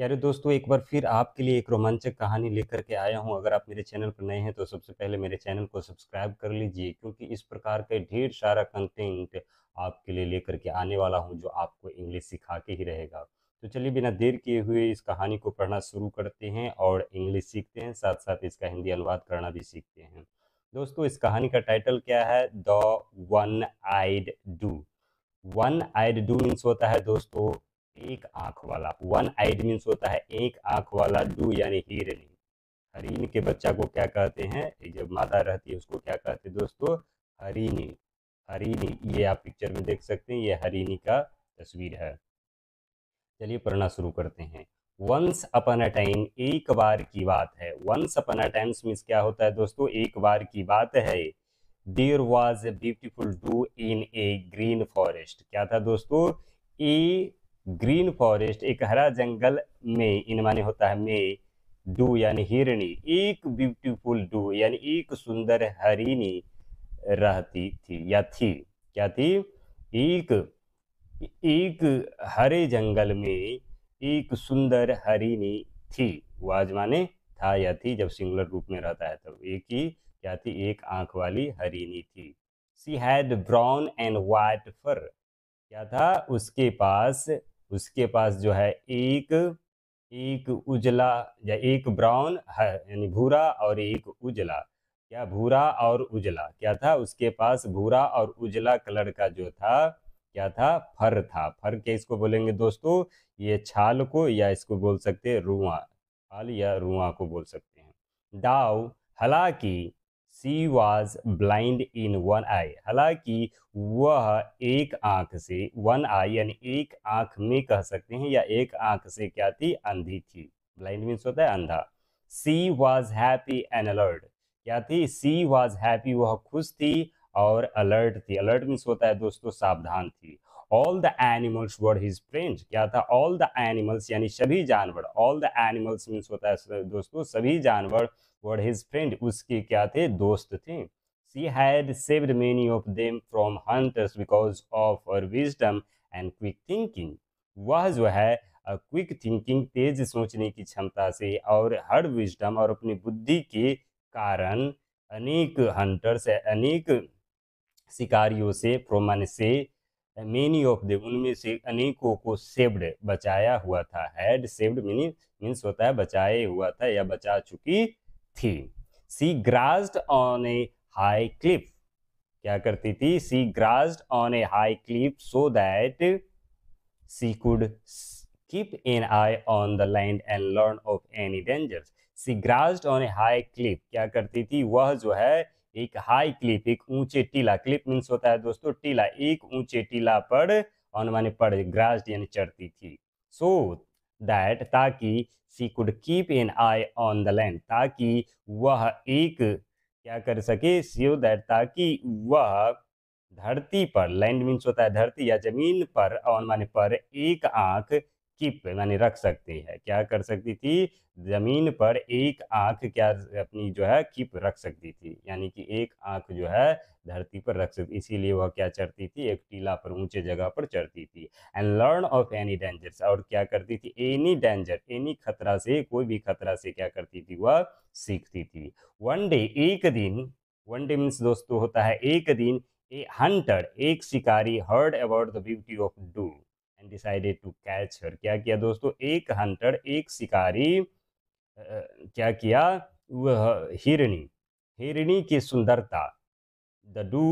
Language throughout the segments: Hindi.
प्यारे दोस्तों एक बार फिर आपके लिए एक रोमांचक कहानी लेकर के आया हूं अगर आप मेरे चैनल पर नए हैं तो सबसे पहले मेरे चैनल को सब्सक्राइब कर लीजिए क्योंकि इस प्रकार के ढेर सारा कंटेंट आपके लिए लेकर के आने वाला हूं जो आपको इंग्लिश सिखा के ही रहेगा तो चलिए बिना देर किए हुए इस कहानी को पढ़ना शुरू करते हैं और इंग्लिश सीखते हैं साथ साथ इसका हिंदी अनुवाद करना भी सीखते हैं दोस्तों इस कहानी का टाइटल क्या है the one eyed doe one eyed doe means होता है दोस्तों एक आंख वाला वन आइड मीन्स होता है एक आंख वाला डू यानी हिरनी हरिन के बच्चा को क्या कहते हैं जब मादा रहती है उसको क्या कहते हैं दोस्तों हरिनी हरिनी ये आप पिक्चर में देख सकते हैं ये हरिनी का तस्वीर है चलिए पढ़ना शुरू करते हैं वंस अपन अ टाइम एक बार की बात है once upon a times means क्या होता है दोस्तों एक बार की बात है there was a beautiful doe in a green forest क्या था दोस्तों ए ग्रीन फॉरेस्ट एक हरा जंगल में इन माने होता है में डू यानी हिरणी एक ब्यूटीफुल डू यानी एक सुंदर हरिणी रहती थी या थी क्या थी एक एक हरे जंगल में एक सुंदर हरिणी थी वाज माने था या थी जब सिंगुलर रूप में रहता है तब तो एक ही क्या थी एक आंख वाली हरिणी थी she had brown and white fur क्या था उसके पास उसके पास जो है एक एक उजला या एक ब्राउन है यानी भूरा और एक उजला क्या भूरा और उजला क्या था उसके पास भूरा और उजला कलर का जो था क्या था फर था फर के इसको बोलेंगे दोस्तों ये छाल को या इसको बोल सकते रुआ छाल या रुआ को बोल सकते हैं दाव हालांकि she was blind in one eye हालांकि वह एक आंख से वन आई यानी एक आंख में कह सकते हैं या एक आंख से क्या थी अंधी थी ब्लाइंड मीन्स होता है अंधा she was happy and alert क्या थी सी वॉज हैप्पी वह खुश थी और अलर्ट थी अलर्ट मीन्स होता है दोस्तों सावधान थी all the animals were his friends क्या था ऑल द एनिमल्स यानी सभी जानवर ऑल द एनिमल्स मीन्स होता है दोस्तों सभी जानवर वर हिज फ्रेंड उसके क्या थे दोस्त थे she had saved many of them from hunters because of her wisdom and quick thinking वह जो है क्विक थिंकिंग तेज सोचने की क्षमता से और हर विजडम और अपनी बुद्धि के कारण अनेक हंटर्स अनेक शिकारियों से फ्रोमन से मेनी ऑफ देम उनमें से अनेकों को सेव्ड बचाया हुआ था हैड सेव्ड मीनी मीन्स होता है बचाए हुआ था या बचा चुकी थी she grazed on a high cliff क्या करती थी she grazed on a high cliff so that she could keep an eye on the land and learn of any danger she grazed on a high cliff क्या करती थी वह जो है एक हाई क्लिप एक ऊंचे टीला क्लिप मीन्स होता है दोस्तों टीला एक ऊंचे टीला पर अनुमानी पड़ पर यानी चढ़ती थी सो दैट ताकि she could keep an eye on the land ताकि वह एक क्या कर सके सो दैट ताकि वह धरती पर लैंड मीन्स होता है धरती या जमीन पर अनुमानी पर एक आंख कीप यानी रख सकती है क्या कर सकती थी जमीन पर एक आंख क्या अपनी जो है कीप रख सकती थी यानी कि एक आंख जो है धरती पर रख सकती इसीलिए वह क्या चढ़ती थी एक टीला पर ऊंचे जगह पर चढ़ती थी and learn of any danger और क्या करती थी एनी डेंजर एनी खतरा से कोई भी खतरा से क्या करती थी वह सीखती थी वन डे एक दिन वन डे मीन्स दोस्तों होता है एक दिन ए हंटर एक शिकारी heard about the beauty of doe and decided to catch her क्या किया दोस्तों एक हंटर एक शिकारी क्या किया वह हिरणी हिरणी की सुंदरता द डू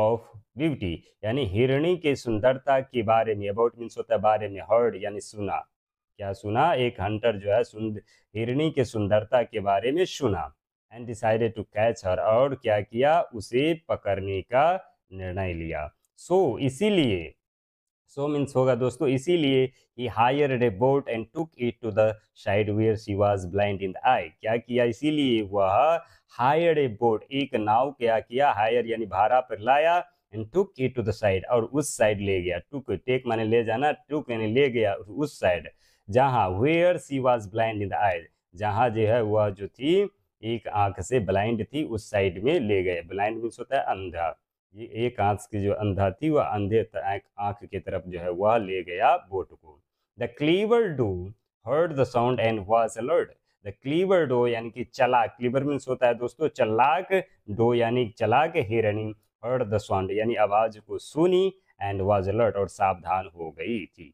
ऑफ ब्यूटी यानी हिरणी के सुंदरता के बारे में अबाउट मीन्स होता है बारे में हर्ड यानी सुना क्या सुना एक हंटर जो है सुंद हिरणी के सुंदरता के बारे में सुना and decided to catch her और क्या किया उसे पकड़ने का निर्णय लिया सो so, इसीलिए सो मीन्स होगा दोस्तों इसीलिए he hired a boat and took it to the side where she was blind in the eye क्या किया इसीलिए वह हायर ए बोट एक नाव क्या किया हायर यानी भाड़ा पर लाया and took it to the side और उस साइड ले गया टुक टेक माने ले जाना टुक यानी ले गया उस साइड जहाँ where she was blind in the eye जहाँ जो है वह जो थी एक आंख से ब्लाइंड थी उस साइड में ले गए ब्लाइंड मीन्स होता है अंधा ये एक आंख की जो अंधा थी वह अंधे आंख की तरफ जो है वह ले गया बोट को the clever doe heard the sound and was alert the clever doe यानी कि चलाक क्लीवर मीन्स होता है दोस्तों चलाक डो यानी चलाक हिरणी हर्ड द साउंड यानी आवाज को सुनी एंड वॉज अलर्ट और सावधान हो गई थी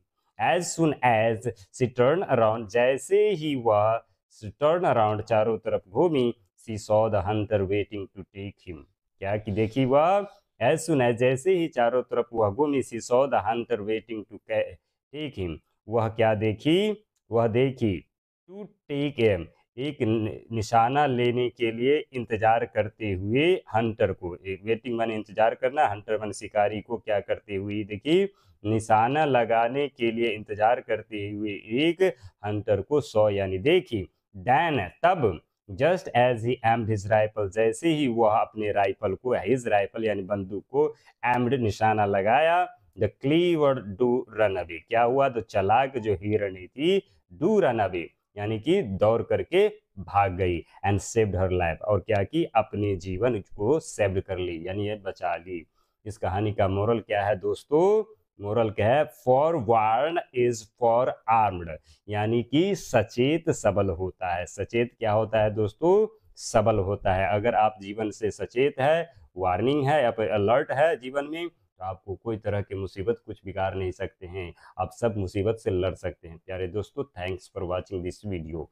as soon as she turn around जैसे ही वह टर्न अराउंड चारों तरफ घूमी she saw the hunter waiting to take him क्या कि देखी वह एज सुन as जैसे ही चारों तरफ वह घूमी she saw the hunter waiting to take him वह क्या देखी वह देखी टू टेक एम एक निशाना लेने के लिए इंतजार करते हुए हंटर को वेटिंग माने इंतजार करना हंटर माने शिकारी को क्या करते हुए देखी निशाना लगाने के लिए इंतजार करते हुए एक हंटर को सौ यानी देखी डैन तब just as he aimed his rifle जैसे ही वह अपने राइफल को हिज राइफल यानी बंदूक को एम्ड निशाना लगाया the clever doe run away क्या हुआ तो चलाक जो हिरणी थी डू रन अवे यानी कि दौड़ करके भाग गई एंड सेव्ड हर लाइफ और क्या कि अपने जीवन को सेव्ड कर ली यानी ये बचा ली इस कहानी का मोरल क्या है दोस्तों मोरल क्या है forewarned is forearmed यानी कि सचेत सबल होता है सचेत क्या होता है दोस्तों सबल होता है अगर आप जीवन से सचेत है वार्निंग है या अलर्ट है जीवन में तो आपको कोई तरह की मुसीबत कुछ बिगाड़ नहीं सकते हैं आप सब मुसीबत से लड़ सकते हैं प्यारे दोस्तों thanks for watching this video